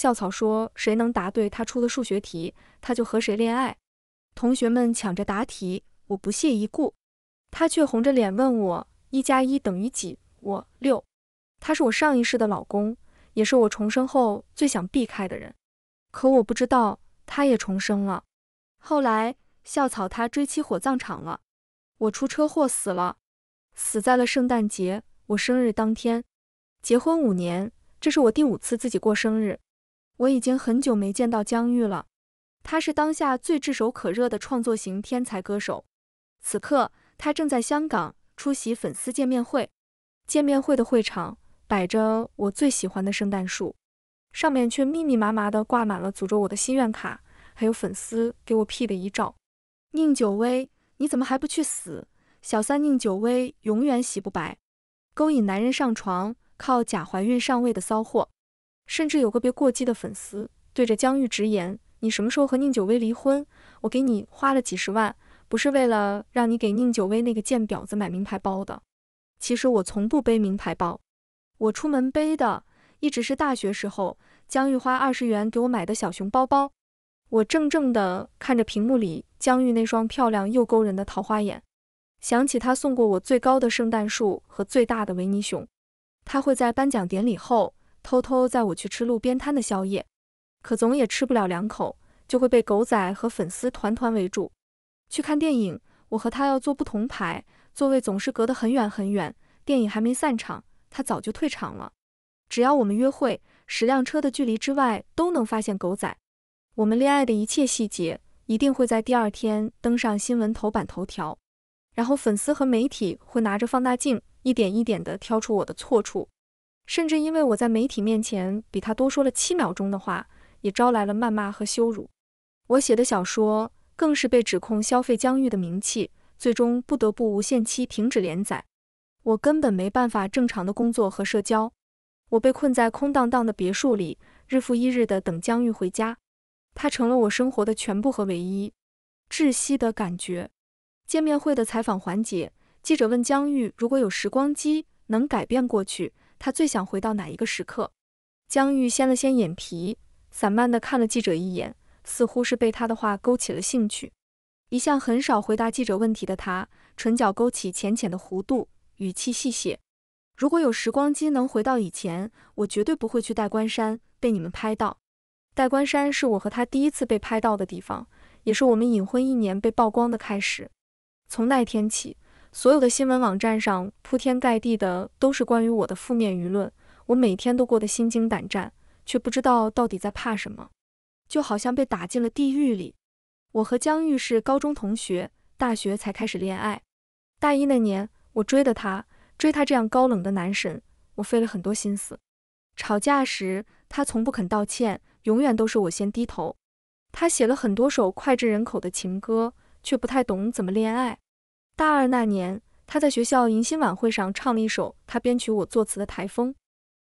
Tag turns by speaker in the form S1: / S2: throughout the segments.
S1: 校草说，谁能答对他出的数学题，他就和谁恋爱。同学们抢着答题，我不屑一顾，他却红着脸问我一加一等于几。我六。他是我上一世的老公，也是我重生后最想避开的人。可我不知道他也重生了。后来校草他追妻火葬场了，我出车祸死了，死在了圣诞节，我生日当天。结婚五年，这是我第五次自己过生日。我已经很久没见到江玉了，他是当下最炙手可热的创作型天才歌手。此刻，他正在香港出席粉丝见面会。见面会的会场摆着我最喜欢的圣诞树，上面却密密麻麻地挂满了诅咒我的心愿卡，还有粉丝给我 P 的遗照。宁九薇，你怎么还不去死？小三宁九薇永远洗不白，勾引男人上床，靠假怀孕上位的骚货。甚至有个别过激的粉丝对着江玉直言：“你什么时候和宁九薇离婚？我给你花了几十万，不是为了让你给宁九薇那个贱婊子买名牌包的。其实我从不背名牌包，我出门背的一直是大学时候江玉花二十元给我买的小熊包包。”我怔怔地看着屏幕里江玉那双漂亮又勾人的桃花眼，想起他送过我最高的圣诞树和最大的维尼熊，他会在颁奖典礼后。偷偷载我去吃路边摊的宵夜，可总也吃不了两口，就会被狗仔和粉丝团团围住。去看电影，我和他要坐不同排，座位总是隔得很远很远。电影还没散场，他早就退场了。只要我们约会，十辆车的距离之外都能发现狗仔。我们恋爱的一切细节，一定会在第二天登上新闻头版头条。然后粉丝和媒体会拿着放大镜，一点一点地挑出我的错处。甚至因为我在媒体面前比他多说了七秒钟的话，也招来了谩骂和羞辱。我写的小说更是被指控消费江玉的名气，最终不得不无限期停止连载。我根本没办法正常的工作和社交，我被困在空荡荡的别墅里，日复一日地等江玉回家。他成了我生活的全部和唯一。窒息的感觉。见面会的采访环节，记者问江玉，如果有时光机能改变过去。他最想回到哪一个时刻？江玉掀了掀眼皮，散漫地看了记者一眼，似乎是被他的话勾起了兴趣。一向很少回答记者问题的他，唇角勾起浅浅的弧度，语气戏谑：“如果有时光机能回到以前，我绝对不会去戴冠山被你们拍到。戴冠山是我和他第一次被拍到的地方，也是我们隐婚一年被曝光的开始。从那天起。”所有的新闻网站上铺天盖地的都是关于我的负面舆论，我每天都过得心惊胆战，却不知道到底在怕什么，就好像被打进了地狱里。我和江玉是高中同学，大学才开始恋爱。大一那年，我追的他，追他这样高冷的男神，我费了很多心思。吵架时，他从不肯道歉，永远都是我先低头。他写了很多首脍炙人口的情歌，却不太懂怎么恋爱。大二那年，他在学校迎新晚会上唱了一首他编曲我作词的《台风》，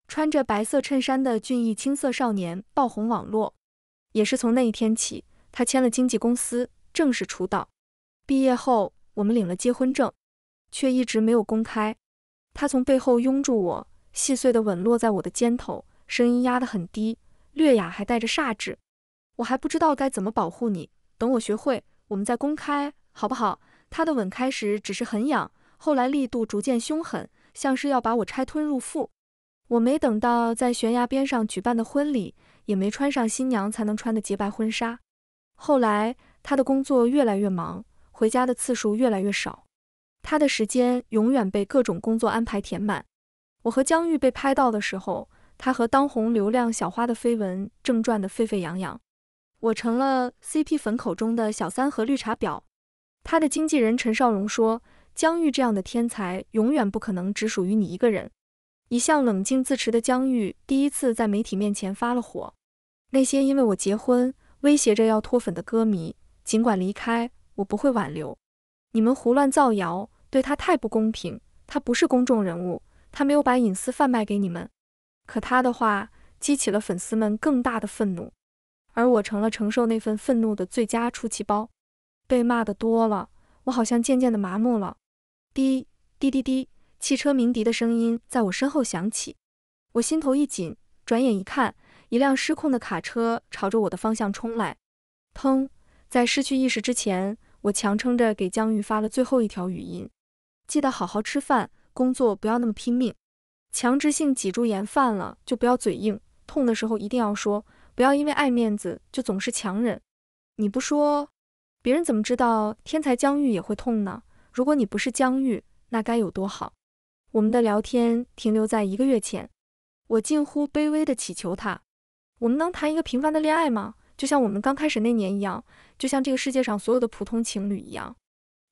S1: 穿着白色衬衫的俊逸青涩少年爆红网络。也是从那一天起，他签了经纪公司，正式出道。毕业后，我们领了结婚证，却一直没有公开。他从背后拥住我，细碎的吻落在我的肩头，声音压得很低，略哑还带着煞气。我还不知道该怎么保护你，等我学会，我们再公开，好不好？他的吻开始只是很痒，后来力度逐渐凶狠，像是要把我拆吞入腹。我没等到在悬崖边上举办的婚礼，也没穿上新娘才能穿的洁白婚纱。后来他的工作越来越忙，回家的次数越来越少，他的时间永远被各种工作安排填满。我和江玉被拍到的时候，他和当红流量小花的绯闻正传得沸沸扬扬，我成了 CP 粉口中的小三和绿茶婊。他的经纪人陈少荣说：“江玉这样的天才，永远不可能只属于你一个人。”一向冷静自持的江玉，第一次在媒体面前发了火：“那些因为我结婚威胁着要脱粉的歌迷，尽管离开，我不会挽留。你们胡乱造谣，对他太不公平。他不是公众人物，他没有把隐私贩卖给你们。”可他的话激起了粉丝们更大的愤怒，而我成了承受那份愤怒的最佳出气包。被骂的多了，我好像渐渐的麻木了。滴滴滴滴，汽车鸣笛的声音在我身后响起，我心头一紧，转眼一看，一辆失控的卡车朝着我的方向冲来。砰！在失去意识之前，我强撑着给江玉发了最后一条语音：记得好好吃饭，工作不要那么拼命。强直性脊柱炎犯了就不要嘴硬，痛的时候一定要说，不要因为爱面子就总是强忍。你不说。别人怎么知道天才疆玉也会痛呢？如果你不是疆玉，那该有多好！我们的聊天停留在一个月前，我近乎卑微地祈求他：我们能谈一个平凡的恋爱吗？就像我们刚开始那年一样，就像这个世界上所有的普通情侣一样。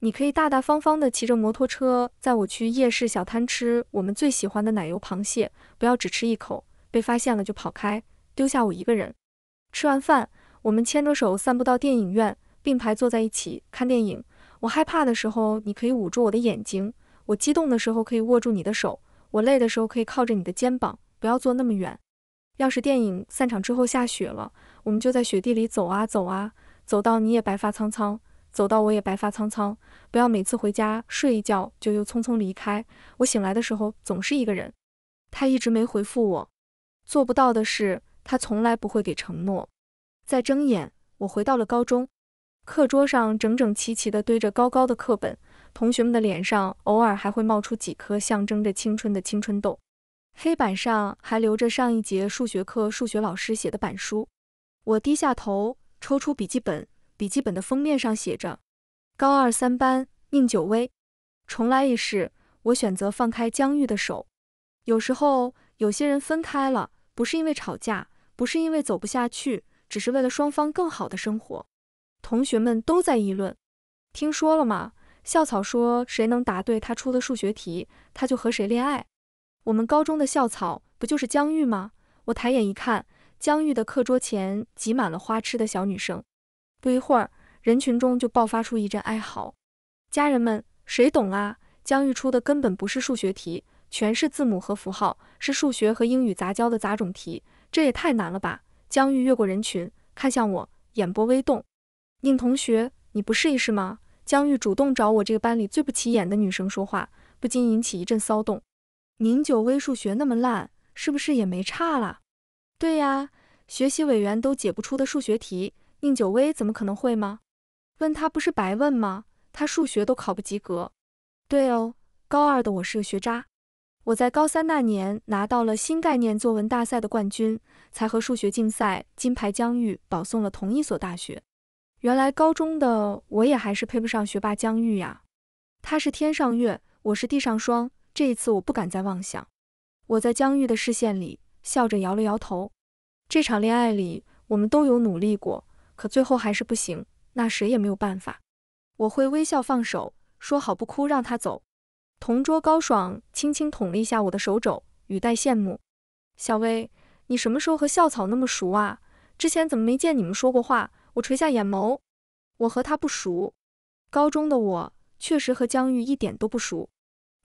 S1: 你可以大大方方地骑着摩托车载我去夜市小摊吃我们最喜欢的奶油螃蟹，不要只吃一口，被发现了就跑开，丢下我一个人。吃完饭，我们牵着手散步到电影院。并排坐在一起看电影，我害怕的时候你可以捂住我的眼睛，我激动的时候可以握住你的手，我累的时候可以靠着你的肩膀。不要坐那么远。要是电影散场之后下雪了，我们就在雪地里走啊走啊，走到你也白发苍苍，走到我也白发苍苍。不要每次回家睡一觉就又匆匆离开，我醒来的时候总是一个人。他一直没回复我，做不到的是他从来不会给承诺。再睁眼，我回到了高中。课桌上整整齐齐的堆着高高的课本，同学们的脸上偶尔还会冒出几颗象征着青春的青春痘。黑板上还留着上一节数学课数学老师写的板书。我低下头，抽出笔记本，笔记本的封面上写着“高二三班宁九薇。”重来一世，我选择放开江玉的手。有时候，有些人分开了，不是因为吵架，不是因为走不下去，只是为了双方更好的生活。同学们都在议论，听说了吗？校草说谁能答对他出的数学题，他就和谁恋爱。我们高中的校草不就是江玉吗？我抬眼一看，江玉的课桌前挤满了花痴的小女生。不一会儿，人群中就爆发出一阵哀嚎。家人们，谁懂啊？江玉出的根本不是数学题，全是字母和符号，是数学和英语杂交的杂种题。这也太难了吧！江玉越过人群，看向我，眼波微动。宁同学，你不试一试吗？江玉主动找我这个班里最不起眼的女生说话，不禁引起一阵骚动。宁九微数学那么烂，是不是也没差啦？对呀，学习委员都解不出的数学题，宁九微怎么可能会吗？问他不是白问吗？他数学都考不及格。对哦，高二的我是个学渣。我在高三那年拿到了新概念作文大赛的冠军，才和数学竞赛金牌江玉保送了同一所大学。原来高中的我也还是配不上学霸江玉呀，他是天上月，我是地上霜。这一次我不敢再妄想。我在江玉的视线里笑着摇了摇头。这场恋爱里，我们都有努力过，可最后还是不行。那谁也没有办法。我会微笑放手，说好不哭，让他走。同桌高爽轻轻捅了一下我的手肘，语带羡慕：“小薇，你什么时候和校草那么熟啊？之前怎么没见你们说过话？”我垂下眼眸，我和他不熟。高中的我确实和江玉一点都不熟。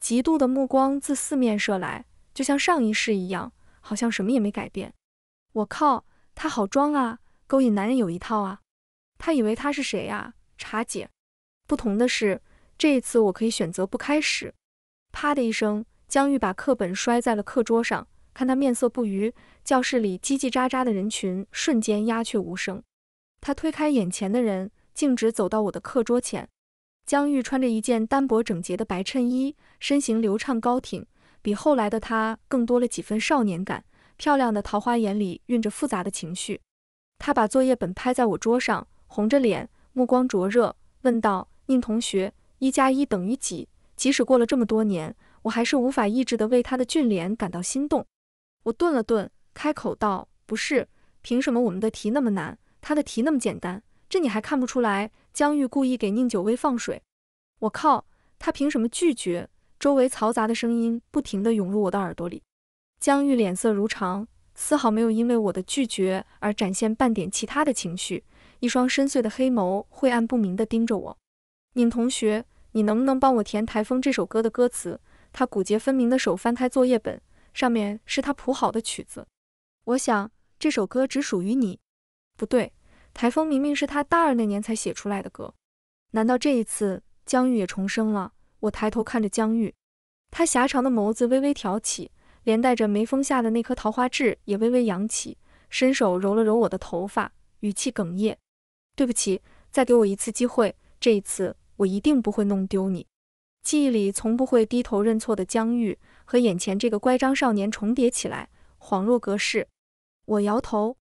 S1: 嫉妒的目光自四面射来，就像上一世一样，好像什么也没改变。我靠，他好装啊！勾引男人有一套啊！他以为他是谁呀？茶姐。不同的是，这一次我可以选择不开始。啪的一声，江玉把课本摔在了课桌上。看他面色不愉，教室里叽叽喳喳的人群瞬间鸦雀无声。他推开眼前的人，径直走到我的课桌前。江玉穿着一件单薄整洁的白衬衣，身形流畅高挺，比后来的他更多了几分少年感。漂亮的桃花眼里蕴着复杂的情绪。他把作业本拍在我桌上，红着脸，目光灼热，问道：“宁同学，一加一等于几？”即使过了这么多年，我还是无法抑制的为他的俊脸感到心动。我顿了顿，开口道：“不是，凭什么我们的题那么难？”他的题那么简单，这你还看不出来？江玉故意给宁九薇放水。我靠，他凭什么拒绝？周围嘈杂的声音不停地涌入我的耳朵里。江玉脸色如常，丝毫没有因为我的拒绝而展现半点其他的情绪。一双深邃的黑眸晦暗不明地盯着我。宁同学，你能不能帮我填《台风》这首歌的歌词？他骨节分明的手翻开作业本，上面是他谱好的曲子。我想，这首歌只属于你。不对，台风明明是他大二那年才写出来的歌，难道这一次江玉也重生了？我抬头看着江玉，他狭长的眸子微微挑起，连带着眉峰下的那颗桃花痣也微微扬起，伸手揉了揉我的头发，语气哽咽：“对不起，再给我一次机会，这一次我一定不会弄丢你。”记忆里从不会低头认错的江玉和眼前这个乖张少年重叠起来，恍若隔世。我摇头。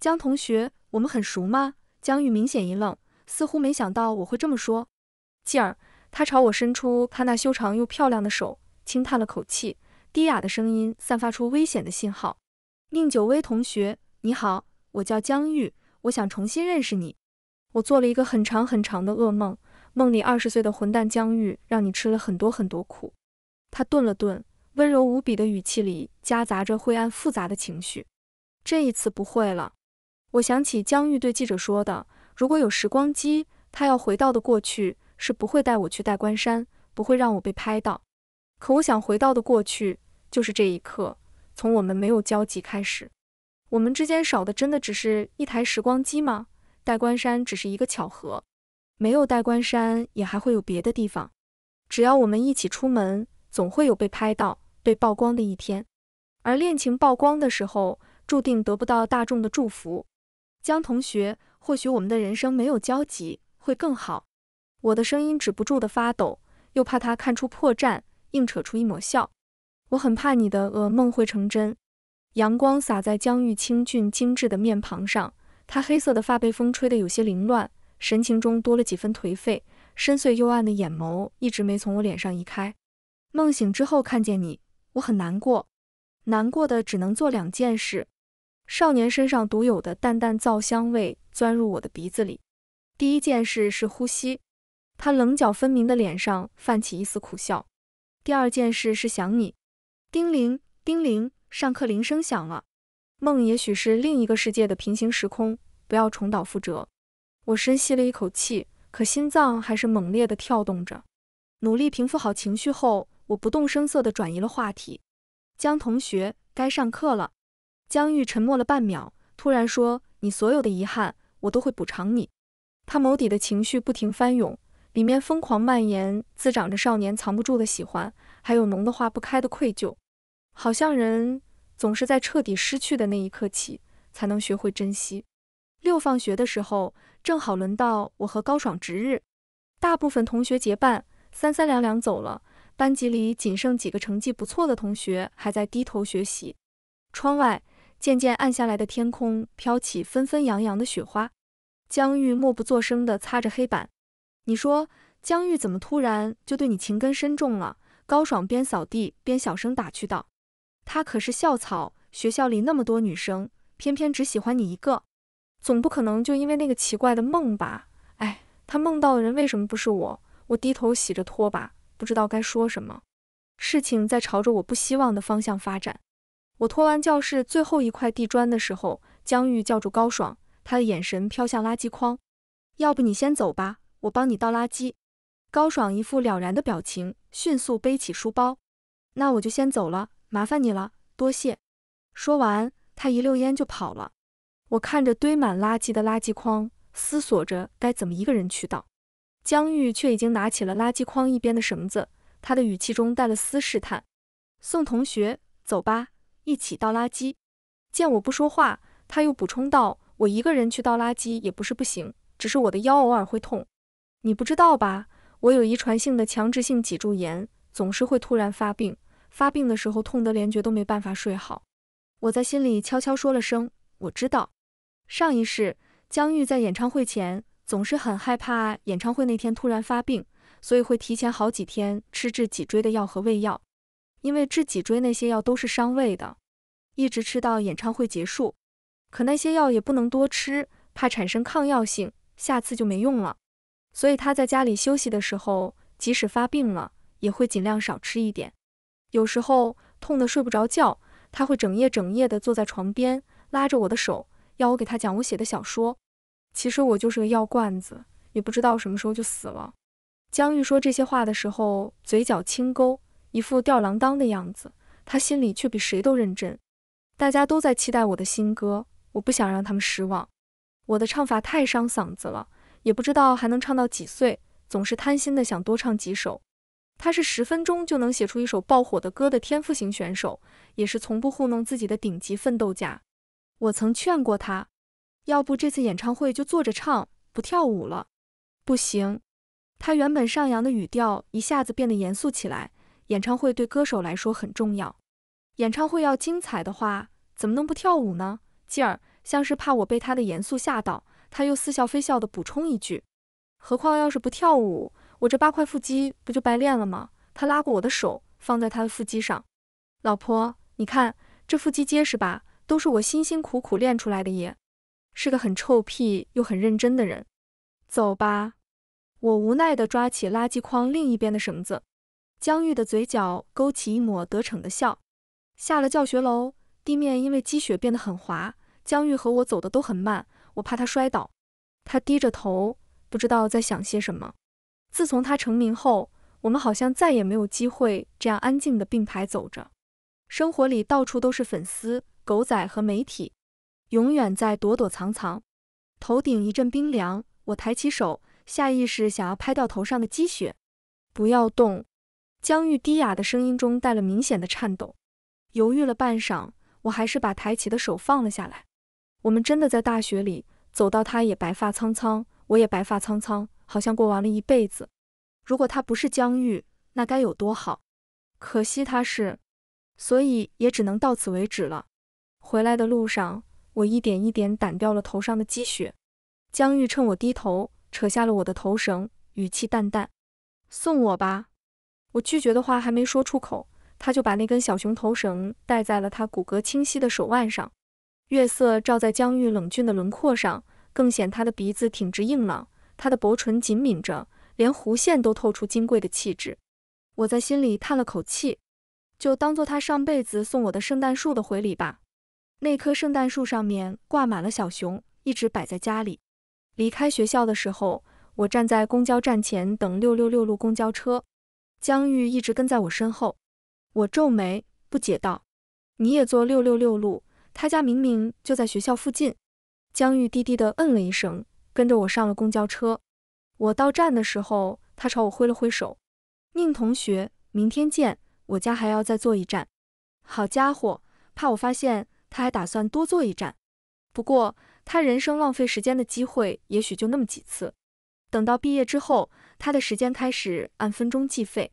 S1: 江同学，我们很熟吗？江玉明显一愣，似乎没想到我会这么说。继而，他朝我伸出他那修长又漂亮的手，轻叹了口气，低哑的声音散发出危险的信号。宁九薇同学，你好，我叫江玉，我想重新认识你。我做了一个很长很长的噩梦，梦里二十岁的混蛋江玉让你吃了很多很多苦。他顿了顿，温柔无比的语气里夹杂着晦暗复杂的情绪。这一次不会了。我想起江玉对记者说的：“如果有时光机，他要回到的过去是不会带我去戴冠山，不会让我被拍到。可我想回到的过去，就是这一刻，从我们没有交集开始。我们之间少的，真的只是一台时光机吗？戴冠山只是一个巧合，没有戴冠山，也还会有别的地方。只要我们一起出门，总会有被拍到、被曝光的一天。而恋情曝光的时候，注定得不到大众的祝福。”江同学，或许我们的人生没有交集会更好。我的声音止不住的发抖，又怕他看出破绽，硬扯出一抹笑。我很怕你的噩梦会成真。阳光洒在江玉清俊精致的面庞上，他黑色的发被风吹得有些凌乱，神情中多了几分颓废。深邃幽暗的眼眸一直没从我脸上移开。梦醒之后看见你，我很难过，难过的只能做两件事。少年身上独有的淡淡皂香味钻入我的鼻子里。第一件事是呼吸，他棱角分明的脸上泛起一丝苦笑。第二件事是想你。叮铃，叮铃，上课铃声响了。梦也许是另一个世界的平行时空，不要重蹈覆辙。我深吸了一口气，可心脏还是猛烈地跳动着。努力平复好情绪后，我不动声色地转移了话题。江同学，该上课了。江玉沉默了半秒，突然说：“你所有的遗憾，我都会补偿你。”他眸底的情绪不停翻涌，里面疯狂蔓延，滋长着少年藏不住的喜欢，还有浓得化不开的愧疚。好像人总是在彻底失去的那一刻起，才能学会珍惜。六放学的时候，正好轮到我和高爽值日，大部分同学结伴，三三两两走了，班级里仅剩几个成绩不错的同学还在低头学习。窗外。渐渐暗下来的天空飘起纷纷扬扬的雪花，江玉默不作声地擦着黑板。你说江玉怎么突然就对你情根深种了？高爽边扫地边小声打趣道：“他可是校草，学校里那么多女生，偏偏只喜欢你一个，总不可能就因为那个奇怪的梦吧？”哎，他梦到的人为什么不是我？我低头洗着拖把，不知道该说什么。事情在朝着我不希望的方向发展。我拖完教室最后一块地砖的时候，江玉叫住高爽，他的眼神飘向垃圾筐，要不你先走吧，我帮你倒垃圾。高爽一副了然的表情，迅速背起书包，那我就先走了，麻烦你了，多谢。说完，他一溜烟就跑了。我看着堆满垃圾的垃圾筐，思索着该怎么一个人去倒，江玉却已经拿起了垃圾筐一边的绳子，他的语气中带了丝试探，宋同学，走吧。一起倒垃圾。见我不说话，他又补充道：“我一个人去倒垃圾也不是不行，只是我的腰偶尔会痛。你不知道吧？我有遗传性的强直性脊柱炎，总是会突然发病，发病的时候痛得连觉都没办法睡好。”我在心里悄悄说了声：“我知道。”上一世，江玉在演唱会前总是很害怕演唱会那天突然发病，所以会提前好几天吃治脊椎的药和胃药。因为治脊椎那些药都是伤胃的，一直吃到演唱会结束。可那些药也不能多吃，怕产生抗药性，下次就没用了。所以他在家里休息的时候，即使发病了，也会尽量少吃一点。有时候痛得睡不着觉，他会整夜整夜地坐在床边，拉着我的手，要我给他讲我写的小说。其实我就是个药罐子，也不知道什么时候就死了。江玉说这些话的时候，嘴角轻勾。一副吊郎当的样子，他心里却比谁都认真。大家都在期待我的新歌，我不想让他们失望。我的唱法太伤嗓子了，也不知道还能唱到几岁。总是贪心的想多唱几首。他是十分钟就能写出一首爆火的歌的天赋型选手，也是从不糊弄自己的顶级奋斗家。我曾劝过他，要不这次演唱会就坐着唱，不跳舞了。不行，他原本上扬的语调一下子变得严肃起来。演唱会对歌手来说很重要，演唱会要精彩的话，怎么能不跳舞呢？继而像是怕我被他的严肃吓到，他又似笑非笑地补充一句：“何况要是不跳舞，我这八块腹肌不就白练了吗？”他拉过我的手，放在他的腹肌上：“老婆，你看这腹肌结实吧？都是我辛辛苦苦练出来的耶！”是个很臭屁又很认真的人。走吧。我无奈地抓起垃圾筐另一边的绳子。江玉的嘴角勾起一抹得逞的笑。下了教学楼，地面因为积雪变得很滑，江玉和我走的都很慢，我怕他摔倒。他低着头，不知道在想些什么。自从他成名后，我们好像再也没有机会这样安静的并排走着。生活里到处都是粉丝、狗仔和媒体，永远在躲躲藏藏。头顶一阵冰凉，我抬起手，下意识想要拍掉头上的积雪。不要动。江玉低哑的声音中带了明显的颤抖，犹豫了半晌，我还是把抬起的手放了下来。我们真的在大学里走到，他也白发苍苍，我也白发苍苍，好像过完了一辈子。如果他不是江玉，那该有多好。可惜他是，所以也只能到此为止了。回来的路上，我一点一点掸掉了头上的积雪。江玉趁我低头，扯下了我的头绳，语气淡淡：“送我吧。”我拒绝的话还没说出口，他就把那根小熊头绳戴在了他骨骼清晰的手腕上。月色照在江玉冷峻的轮廓上，更显他的鼻子挺直硬朗。他的薄唇紧抿着，连弧线都透出金贵的气质。我在心里叹了口气，就当做他上辈子送我的圣诞树的回礼吧。那棵圣诞树上面挂满了小熊，一直摆在家里。离开学校的时候，我站在公交站前等六六六路公交车。江玉一直跟在我身后，我皱眉不解道：“你也坐六六六路？他家明明就在学校附近。”江玉低低的嗯了一声，跟着我上了公交车。我到站的时候，他朝我挥了挥手：“宁同学，明天见。我家还要再坐一站。”好家伙，怕我发现，他还打算多坐一站。不过他人生浪费时间的机会也许就那么几次，等到毕业之后。他的时间开始按分钟计费，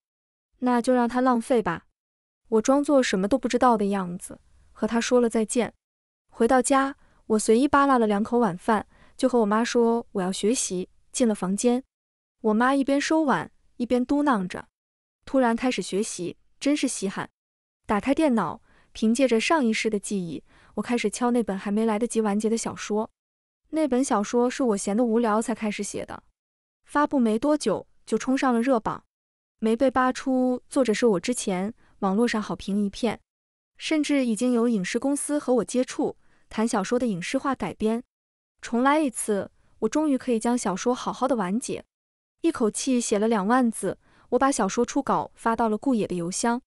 S1: 那就让他浪费吧。我装作什么都不知道的样子，和他说了再见。回到家，我随意扒拉了两口晚饭，就和我妈说我要学习。进了房间，我妈一边收碗一边嘟囔着：“突然开始学习，真是稀罕。”打开电脑，凭借着上一世的记忆，我开始敲那本还没来得及完结的小说。那本小说是我闲得无聊才开始写的。发布没多久就冲上了热榜，没被扒出作者是我之前，网络上好评一片，甚至已经有影视公司和我接触，谈小说的影视化改编。重来一次，我终于可以将小说好好的完结，一口气写了两万字，我把小说初稿发到了顾野的邮箱。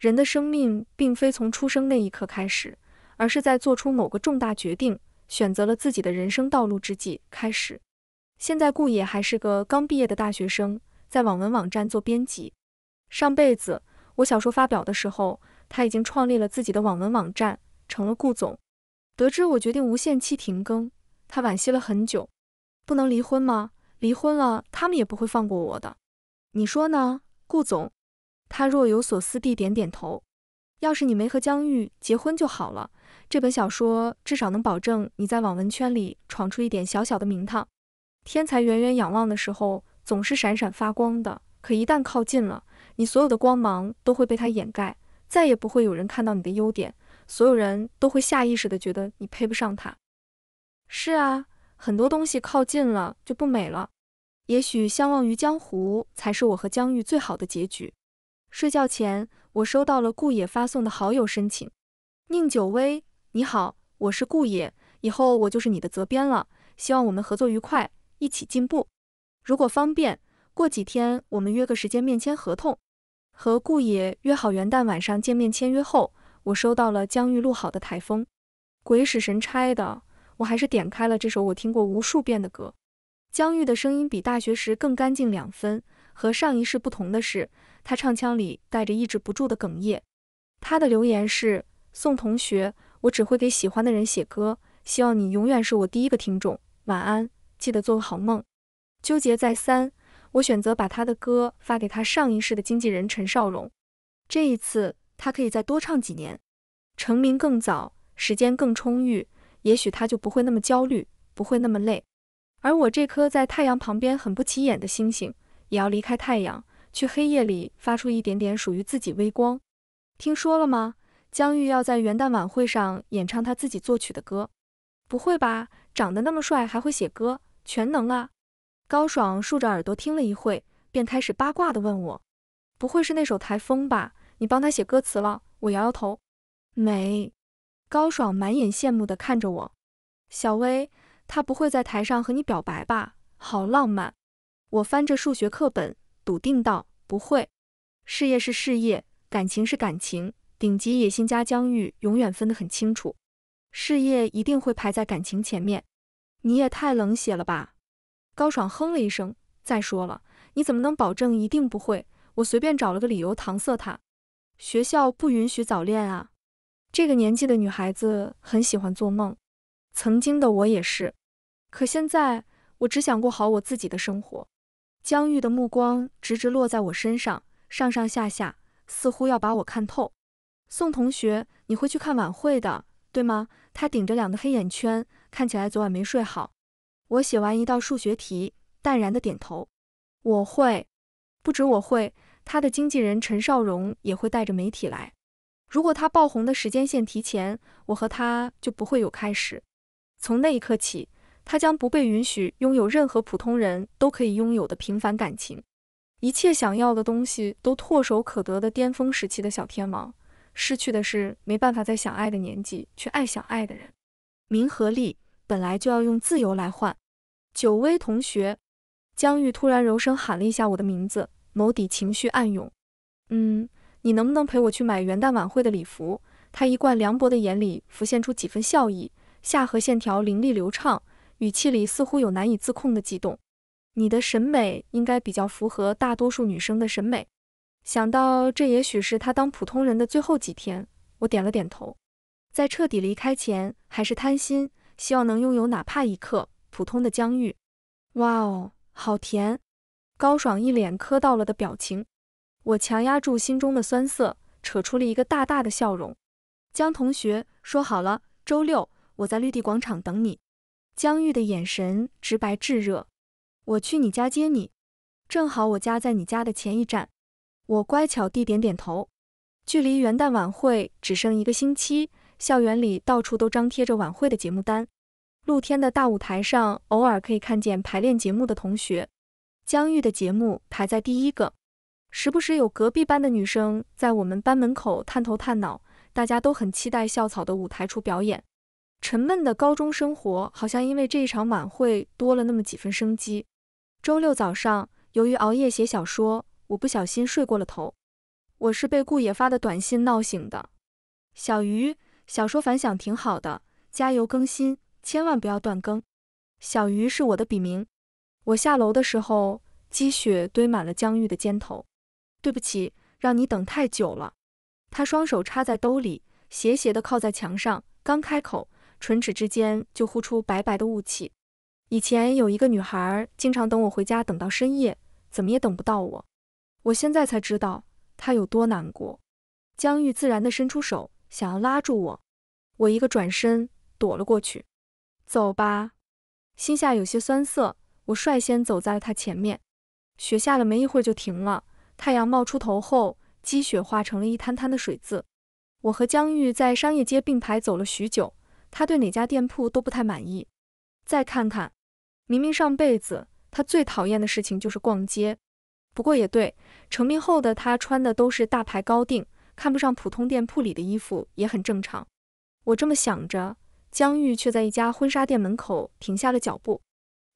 S1: 人的生命并非从出生那一刻开始，而是在做出某个重大决定，选择了自己的人生道路之际开始。现在顾野还是个刚毕业的大学生，在网文网站做编辑。上辈子我小说发表的时候，他已经创立了自己的网文网站，成了顾总。得知我决定无限期停更，他惋惜了很久。不能离婚吗？离婚了，他们也不会放过我的。你说呢，顾总？他若有所思地点点头。要是你没和江玉结婚就好了，这本小说至少能保证你在网文圈里闯出一点小小的名堂。天才远远仰望的时候，总是闪闪发光的。可一旦靠近了，你所有的光芒都会被它掩盖，再也不会有人看到你的优点。所有人都会下意识的觉得你配不上他。是啊，很多东西靠近了就不美了。也许相忘于江湖才是我和江玉最好的结局。睡觉前，我收到了顾野发送的好友申请。宁九薇，你好，我是顾野，以后我就是你的责编了，希望我们合作愉快。一起进步。如果方便，过几天我们约个时间面签合同。和顾野约好元旦晚上见面签约后，我收到了江玉录好的台风。鬼使神差的，我还是点开了这首我听过无数遍的歌。江玉的声音比大学时更干净两分，和上一世不同的是，他唱腔里带着抑制不住的哽咽。他的留言是：宋同学，我只会给喜欢的人写歌，希望你永远是我第一个听众。晚安。记得做个好梦。纠结再三，我选择把他的歌发给他上一世的经纪人陈少荣。这一次，他可以再多唱几年，成名更早，时间更充裕，也许他就不会那么焦虑，不会那么累。而我这颗在太阳旁边很不起眼的星星，也要离开太阳，去黑夜里发出一点点属于自己微光。听说了吗？江玉要在元旦晚会上演唱他自己作曲的歌。不会吧？长得那么帅，还会写歌？全能啊！高爽竖着耳朵听了一会，便开始八卦的问我：“不会是那首台风吧？你帮他写歌词了？”我摇摇头。美高爽满眼羡慕的看着我：“小薇，他不会在台上和你表白吧？好浪漫！”我翻着数学课本，笃定道：“不会，事业是事业，感情是感情，顶级野心家江玉永远分得很清楚，事业一定会排在感情前面。”你也太冷血了吧！高爽哼了一声。再说了，你怎么能保证一定不会？我随便找了个理由搪塞他。学校不允许早恋啊。这个年纪的女孩子很喜欢做梦，曾经的我也是。可现在，我只想过好我自己的生活。江玉的目光直直落在我身上，上上下下，似乎要把我看透。宋同学，你会去看晚会的。对吗？他顶着两个黑眼圈，看起来昨晚没睡好。我写完一道数学题，淡然的点头。我会，不止我会，他的经纪人陈少荣也会带着媒体来。如果他爆红的时间线提前，我和他就不会有开始。从那一刻起，他将不被允许拥有任何普通人都可以拥有的平凡感情，一切想要的东西都唾手可得的巅峰时期的小天王。失去的是没办法在想爱的年纪去爱想爱的人，名和利本来就要用自由来换。久薇同学，江玉突然柔声喊了一下我的名字，眸底情绪暗涌。嗯，你能不能陪我去买元旦晚会的礼服？他一贯凉薄的眼里浮现出几分笑意，下颌线条凌厉流畅，语气里似乎有难以自控的激动。你的审美应该比较符合大多数女生的审美。想到这，也许是他当普通人的最后几天，我点了点头。在彻底离开前，还是贪心，希望能拥有哪怕一刻普通的江玉。哇哦，好甜！高爽一脸磕到了的表情，我强压住心中的酸涩，扯出了一个大大的笑容。江同学，说好了，周六我在绿地广场等你。江玉的眼神直白炙热，我去你家接你，正好我家在你家的前一站。我乖巧地点点头。距离元旦晚会只剩一个星期，校园里到处都张贴着晚会的节目单。露天的大舞台上，偶尔可以看见排练节目的同学。江玉的节目排在第一个，时不时有隔壁班的女生在我们班门口探头探脑。大家都很期待校草的舞台处表演。沉闷的高中生活好像因为这一场晚会多了那么几分生机。周六早上，由于熬夜写小说。我不小心睡过了头，我是被顾野发的短信闹醒的。小鱼小说反响挺好的，加油更新，千万不要断更。小鱼是我的笔名。我下楼的时候，积雪堆满了江玉的肩头。对不起，让你等太久了。他双手插在兜里，斜斜的靠在墙上，刚开口，唇齿之间就呼出白白的雾气。以前有一个女孩，经常等我回家，等到深夜，怎么也等不到我。我现在才知道他有多难过。江玉自然地伸出手，想要拉住我，我一个转身躲了过去。走吧，心下有些酸涩，我率先走在了他前面。雪下了没一会儿就停了，太阳冒出头后，积雪化成了一滩滩的水渍。我和江玉在商业街并排走了许久，他对哪家店铺都不太满意。再看看，明明上辈子他最讨厌的事情就是逛街。不过也对，成名后的他穿的都是大牌高定，看不上普通店铺里的衣服也很正常。我这么想着，江玉却在一家婚纱店门口停下了脚步，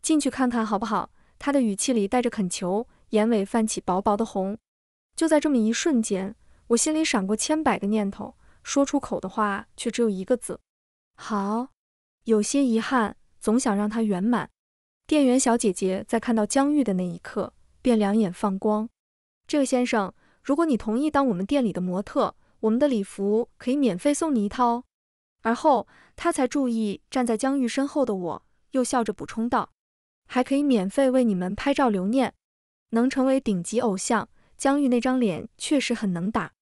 S1: 进去看看好不好？他的语气里带着恳求，眼尾泛起薄薄的红。就在这么一瞬间，我心里闪过千百个念头，说出口的话却只有一个字：好。有些遗憾，总想让它圆满。店员小姐姐在看到江玉的那一刻。便两眼放光，这位先生，如果你同意当我们店里的模特，我们的礼服可以免费送你一套哦。而后，他才注意站在江玉身后的我，又笑着补充道：“还可以免费为你们拍照留念，能成为顶级偶像，江玉那张脸确实很能打。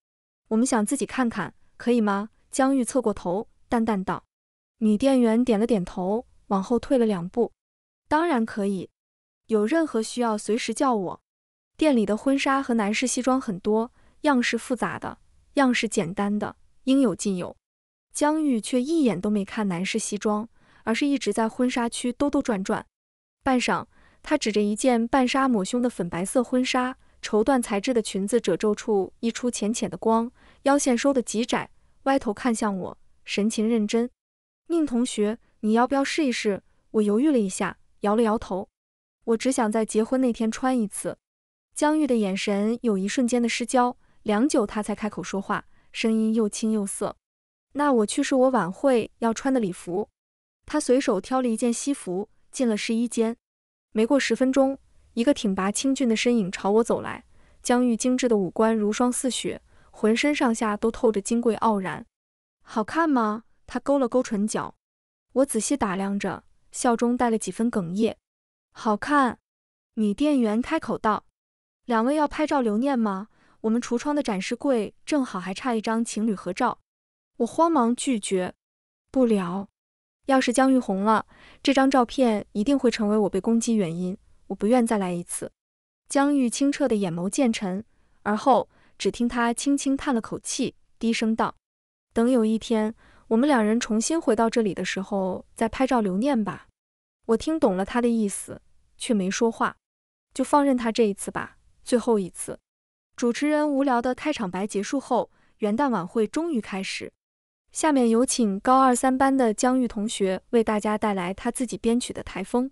S1: 我们想自己看看，可以吗？”江玉侧过头，淡淡道：“女店员点了点头，往后退了两步，当然可以。”有任何需要随时叫我。店里的婚纱和男士西装很多，样式复杂的，样式简单的，应有尽有。江玉却一眼都没看男士西装，而是一直在婚纱区兜兜转转。半晌，他指着一件半纱抹胸的粉白色婚纱，绸缎材质的裙子褶皱处溢出浅浅的光，腰线收的极窄，歪头看向我，神情认真。宁同学，你要不要试一试？我犹豫了一下，摇了摇头。我只想在结婚那天穿一次。江玉的眼神有一瞬间的失焦，良久他才开口说话，声音又轻又涩。那我去试我晚会要穿的礼服。他随手挑了一件西服，进了试衣间。没过十分钟，一个挺拔清俊的身影朝我走来。江玉精致的五官如霜似雪，浑身上下都透着金贵傲然。好看吗？他勾了勾唇角。我仔细打量着，笑中带了几分哽咽。好看，女店员开口道：“两位要拍照留念吗？我们橱窗的展示柜正好还差一张情侣合照。”我慌忙拒绝：“不了，要是江玉红了，这张照片一定会成为我被攻击原因，我不愿再来一次。”江玉清澈的眼眸渐沉，而后只听他轻轻叹了口气，低声道：“等有一天我们两人重新回到这里的时候，再拍照留念吧。”我听懂了他的意思，却没说话，就放任他这一次吧，最后一次。主持人无聊的开场白结束后，元旦晚会终于开始。下面有请高二三班的江玉同学为大家带来他自己编曲的《台风》。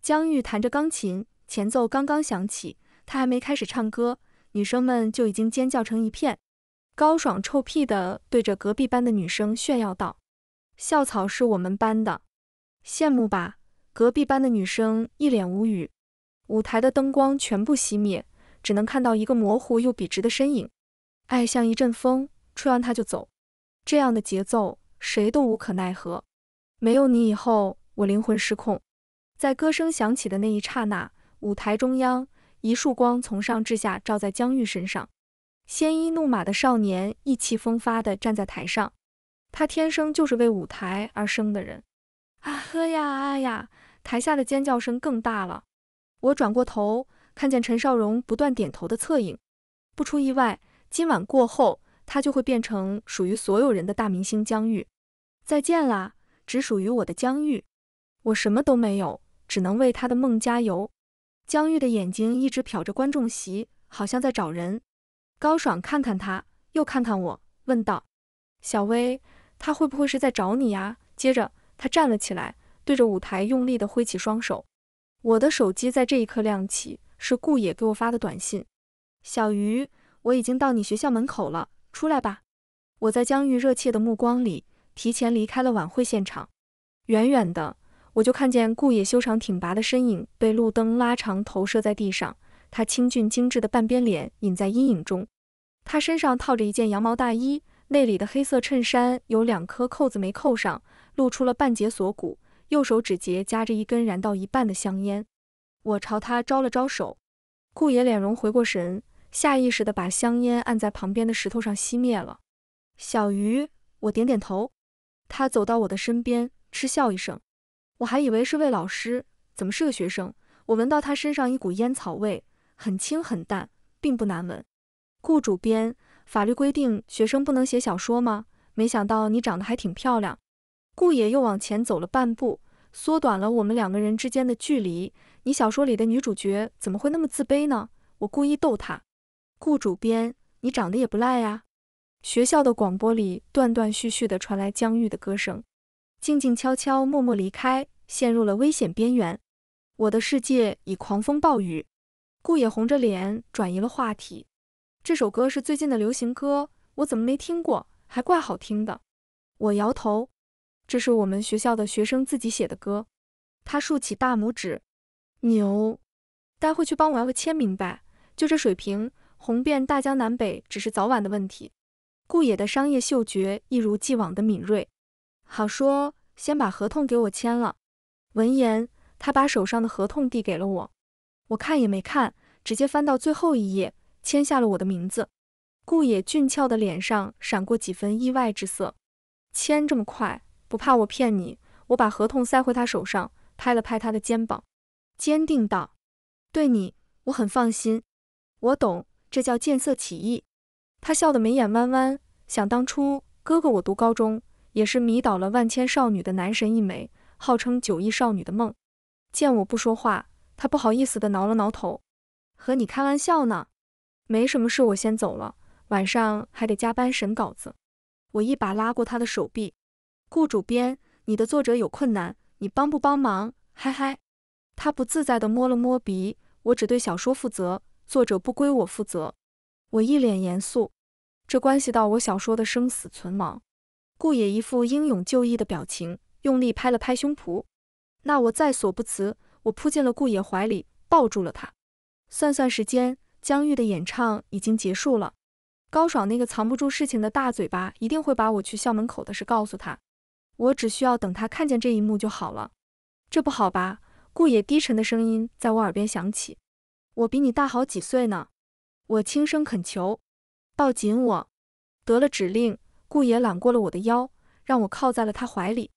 S1: 江玉弹着钢琴，前奏刚刚响起，他还没开始唱歌，女生们就已经尖叫成一片。高爽臭屁的对着隔壁班的女生炫耀道：“校草是我们班的，羡慕吧？”隔壁班的女生一脸无语。舞台的灯光全部熄灭，只能看到一个模糊又笔直的身影。爱像一阵风，吹完他就走。这样的节奏，谁都无可奈何。没有你以后，我灵魂失控。在歌声响起的那一刹那，舞台中央一束光从上至下照在江玉身上。鲜衣怒马的少年，意气风发地站在台上。他天生就是为舞台而生的人。啊呵呀啊呀！台下的尖叫声更大了，我转过头，看见陈少荣不断点头的侧影。不出意外，今晚过后，他就会变成属于所有人的大明星江玉。再见啦，只属于我的江玉。我什么都没有，只能为他的梦加油。江玉的眼睛一直瞟着观众席，好像在找人。高爽看看他，又看看我，问道：“小薇，他会不会是在找你呀？”接着，他站了起来。对着舞台用力地挥起双手，我的手机在这一刻亮起，是顾野给我发的短信：“小鱼，我已经到你学校门口了，出来吧。”我在江玉热切的目光里提前离开了晚会现场。远远的，我就看见顾野修长挺拔的身影被路灯拉长投射在地上，他清俊精致的半边脸隐在阴影中。他身上套着一件羊毛大衣，内里的黑色衬衫有两颗扣子没扣上，露出了半截锁骨。右手指节夹着一根燃到一半的香烟，我朝他招了招手。顾野脸容回过神，下意识的把香烟按在旁边的石头上熄灭了。小鱼，我点点头。他走到我的身边，嗤笑一声。我还以为是位老师，怎么是个学生？我闻到他身上一股烟草味，很轻很淡，并不难闻。顾主编，法律规定学生不能写小说吗？没想到你长得还挺漂亮。顾野又往前走了半步，缩短了我们两个人之间的距离。你小说里的女主角怎么会那么自卑呢？我故意逗她。顾主编，你长得也不赖呀。学校的广播里断断续续的传来江玉的歌声，静静悄悄，默默离开，陷入了危险边缘。我的世界已狂风暴雨。顾野红着脸转移了话题。这首歌是最近的流行歌，我怎么没听过？还怪好听的。我摇头。这是我们学校的学生自己写的歌，他竖起大拇指，牛。待会去帮我要个签名呗，就这水平，红遍大江南北只是早晚的问题。顾野的商业嗅觉一如既往的敏锐，好说，先把合同给我签了。闻言，他把手上的合同递给了我，我看也没看，直接翻到最后一页，签下了我的名字。顾野俊俏的脸上闪过几分意外之色，签这么快？不怕我骗你，我把合同塞回他手上，拍了拍他的肩膀，坚定道：“对你，我很放心。我懂，这叫见色起意。”他笑得眉眼弯弯，想当初哥哥我读高中，也是迷倒了万千少女的男神一枚，号称九亿少女的梦。见我不说话，他不好意思地挠了挠头：“和你开玩笑呢，没什么事，我先走了，晚上还得加班审稿子。”我一把拉过他的手臂。顾主编，你的作者有困难，你帮不帮忙？嗨嗨，他不自在地摸了摸鼻。我只对小说负责，作者不归我负责。我一脸严肃，这关系到我小说的生死存亡。顾野一副英勇就义的表情，用力拍了拍胸脯。那我在所不辞。我扑进了顾野怀里，抱住了他。算算时间，江玉的演唱已经结束了。高爽那个藏不住事情的大嘴巴，一定会把我去校门口的事告诉他。我只需要等他看见这一幕就好了，这不好吧？顾野低沉的声音在我耳边响起。我比你大好几岁呢，我轻声恳求。抱紧我。得了指令，顾野揽过了我的腰，让我靠在了他怀里。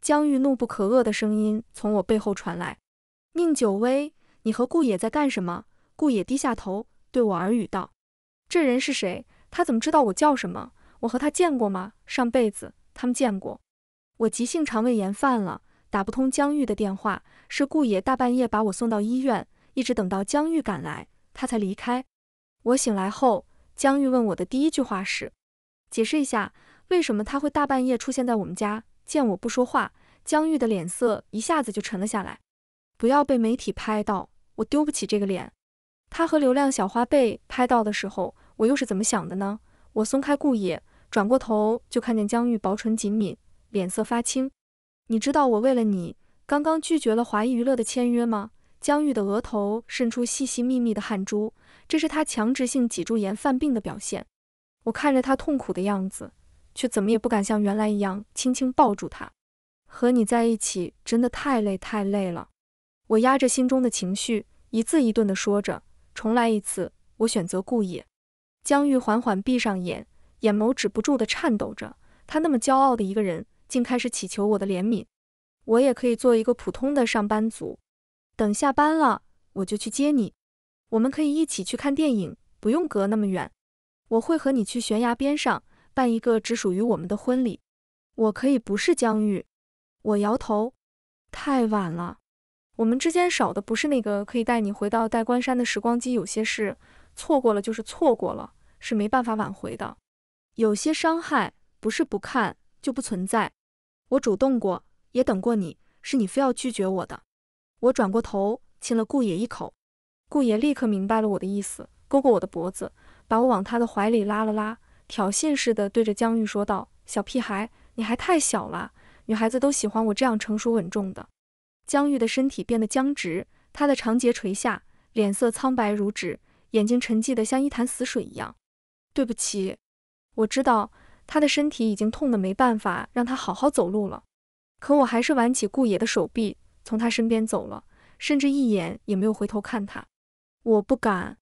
S1: 江玉怒不可遏的声音从我背后传来。宁九薇，你和顾野在干什么？顾野低下头对我耳语道。这人是谁？他怎么知道我叫什么？我和他见过吗？上辈子他们见过。我急性肠胃炎犯了，打不通江玉的电话，是顾野大半夜把我送到医院，一直等到江玉赶来，他才离开。我醒来后，江玉问我的第一句话是：“解释一下，为什么他会大半夜出现在我们家？”见我不说话，江玉的脸色一下子就沉了下来。不要被媒体拍到，我丢不起这个脸。他和流量小花被拍到的时候，我又是怎么想的呢？我松开顾野，转过头就看见江玉薄唇紧抿。脸色发青，你知道我为了你刚刚拒绝了华谊娱乐的签约吗？江玉的额头渗出细细密密的汗珠，这是他强直性脊柱炎犯病的表现。我看着他痛苦的样子，却怎么也不敢像原来一样轻轻抱住他。和你在一起真的太累，太累了。我压着心中的情绪，一字一顿地说着：“重来一次，我选择顾野。”江玉缓缓闭上眼，眼眸止不住地颤抖着。他那么骄傲的一个人。竟开始祈求我的怜悯，我也可以做一个普通的上班族。等下班了，我就去接你，我们可以一起去看电影，不用隔那么远。我会和你去悬崖边上办一个只属于我们的婚礼。我可以不是江玉。我摇头，太晚了。我们之间少的不是那个可以带你回到戴关山的时光机，有些事错过了就是错过了，是没办法挽回的。有些伤害不是不看就不存在。我主动过，也等过你，是你非要拒绝我的。我转过头亲了顾野一口，顾野立刻明白了我的意思，勾过我的脖子，把我往他的怀里拉了拉，挑衅似的对着江玉说道：“小屁孩，你还太小了，女孩子都喜欢我这样成熟稳重的。”江玉的身体变得僵直，他的长睫垂下，脸色苍白如纸，眼睛沉寂的像一潭死水一样。对不起，我知道。他的身体已经痛得没办法让他好好走路了，可我还是挽起顾野的手臂，从他身边走了，甚至一眼也没有回头看他。我不敢，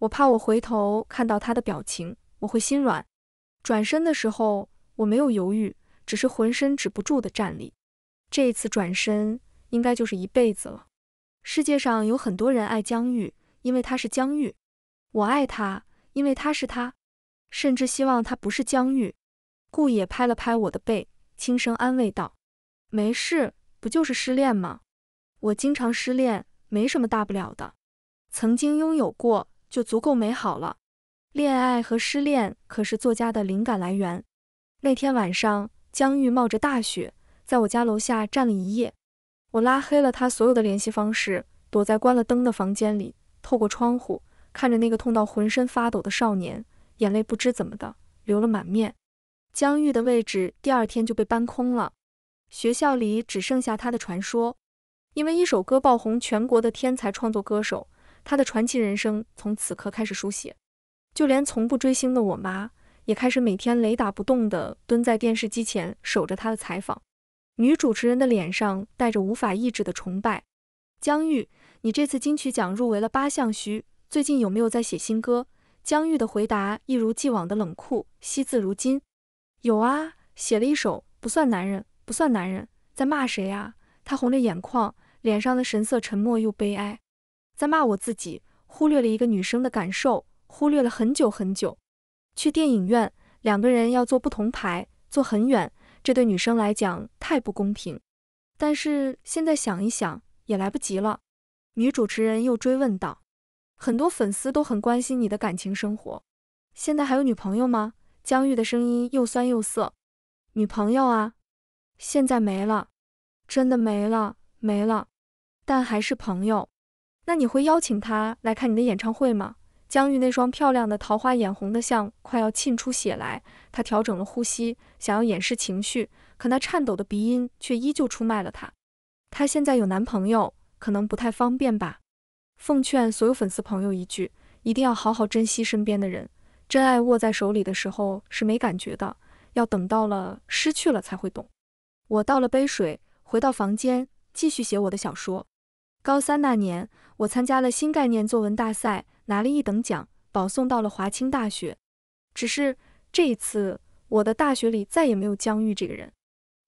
S1: 我怕我回头看到他的表情，我会心软。转身的时候我没有犹豫，只是浑身止不住的颤栗。这次转身应该就是一辈子了。世界上有很多人爱江玉，因为他是江玉，我爱他，因为他是他，甚至希望他不是江玉。顾野拍了拍我的背，轻声安慰道：“没事，不就是失恋吗？我经常失恋，没什么大不了的。曾经拥有过，就足够美好了。恋爱和失恋可是作家的灵感来源。”那天晚上，江玉冒着大雪，在我家楼下站了一夜。我拉黑了他所有的联系方式，躲在关了灯的房间里，透过窗户看着那个痛到浑身发抖的少年，眼泪不知怎么的流了满面。江玉的位置第二天就被搬空了，学校里只剩下他的传说。因为一首歌爆红全国的天才创作歌手，他的传奇人生从此刻开始书写。就连从不追星的我妈，也开始每天雷打不动地蹲在电视机前守着他的采访。女主持人的脸上带着无法抑制的崇拜。江玉，你这次金曲奖入围了八项，徐最近有没有在写新歌？江玉的回答一如既往的冷酷，惜字如金。有啊，写了一首，不算男人，不算男人，在骂谁啊？他红着眼眶，脸上的神色沉默又悲哀，在骂我自己，忽略了一个女生的感受，忽略了很久很久。去电影院，两个人要坐不同排，坐很远，这对女生来讲太不公平。但是现在想一想，也来不及了。女主持人又追问道：“很多粉丝都很关心你的感情生活，现在还有女朋友吗？”江玉的声音又酸又涩：“女朋友啊，现在没了，真的没了，没了。但还是朋友。那你会邀请她来看你的演唱会吗？”江玉那双漂亮的桃花眼红得像快要沁出血来，她调整了呼吸，想要掩饰情绪，可那颤抖的鼻音却依旧出卖了她。她现在有男朋友，可能不太方便吧。奉劝所有粉丝朋友一句：一定要好好珍惜身边的人。真爱握在手里的时候是没感觉的，要等到了失去了才会懂。我倒了杯水，回到房间继续写我的小说。高三那年，我参加了新概念作文大赛，拿了一等奖，保送到了华清大学。只是这一次，我的大学里再也没有江玉这个人。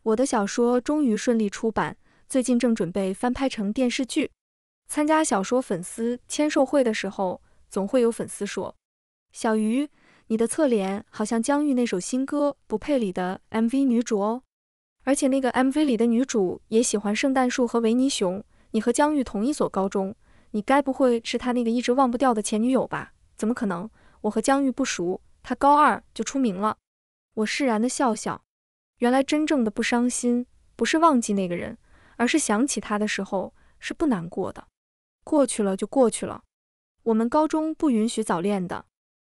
S1: 我的小说终于顺利出版，最近正准备翻拍成电视剧。参加小说粉丝签售会的时候，总会有粉丝说。小鱼，你的侧脸好像江玉那首新歌《不配》里的 MV 女主哦。而且那个 MV 里的女主也喜欢圣诞树和维尼熊。你和江玉同一所高中，你该不会是他那个一直忘不掉的前女友吧？怎么可能？我和江玉不熟，他高二就出名了。我释然的笑笑，原来真正的不伤心，不是忘记那个人，而是想起他的时候是不难过的。过去了就过去了。我们高中不允许早恋的。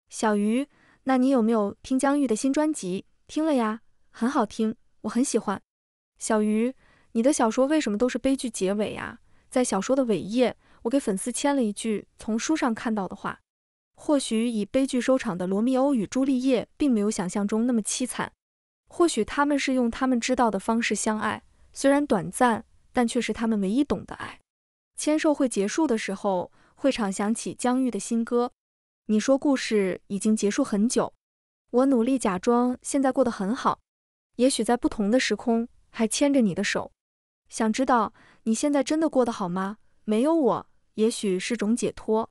S1: 小鱼，那你有没有听江玉的新专辑？听了呀，很好听，我很喜欢。小鱼，你的小说为什么都是悲剧结尾啊？在小说的尾页，我给粉丝签了一句从书上看到的话：或许以悲剧收场的罗密欧与朱丽叶，并没有想象中那么凄惨。或许他们是用他们知道的方式相爱，虽然短暂，但却是他们唯一懂的爱。签售会结束的时候，会场响起江玉的新歌。你说故事已经结束很久，我努力假装现在过得很好，也许在不同的时空还牵着你的手。想知道你现在真的过得好吗？没有我，也许是种解脱。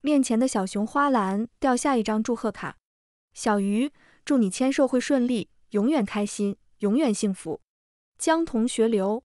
S1: 面前的小熊花篮掉下一张祝贺卡，小鱼祝你签售会顺利，永远开心，永远幸福。江同学留。